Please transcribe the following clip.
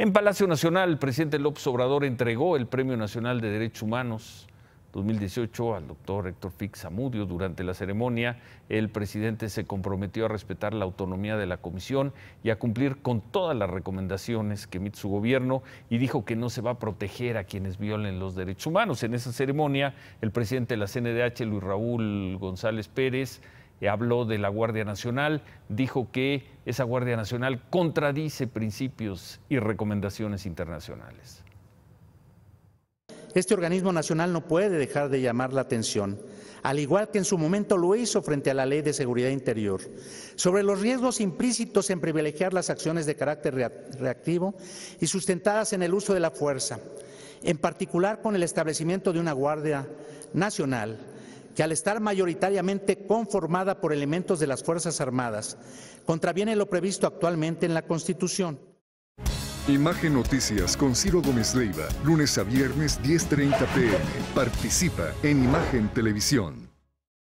En Palacio Nacional, el presidente López Obrador entregó el Premio Nacional de Derechos Humanos 2018 al doctor Héctor Fix Zamudio. Durante la ceremonia, el presidente se comprometió a respetar la autonomía de la comisión y a cumplir con todas las recomendaciones que emite su gobierno y dijo que no se va a proteger a quienes violen los derechos humanos. En esa ceremonia, el presidente de la CNDH, Luis Raúl González Pérez, eh, habló de la Guardia Nacional, dijo que esa Guardia Nacional contradice principios y recomendaciones internacionales. Este organismo nacional no puede dejar de llamar la atención, al igual que en su momento lo hizo frente a la Ley de Seguridad Interior, sobre los riesgos implícitos en privilegiar las acciones de carácter reactivo y sustentadas en el uso de la fuerza, en particular con el establecimiento de una Guardia Nacional que al estar mayoritariamente conformada por elementos de las Fuerzas Armadas, contraviene lo previsto actualmente en la Constitución. Imagen Noticias con Ciro Gómez Leiva, lunes a viernes 10.30 pm. Participa en Imagen Televisión.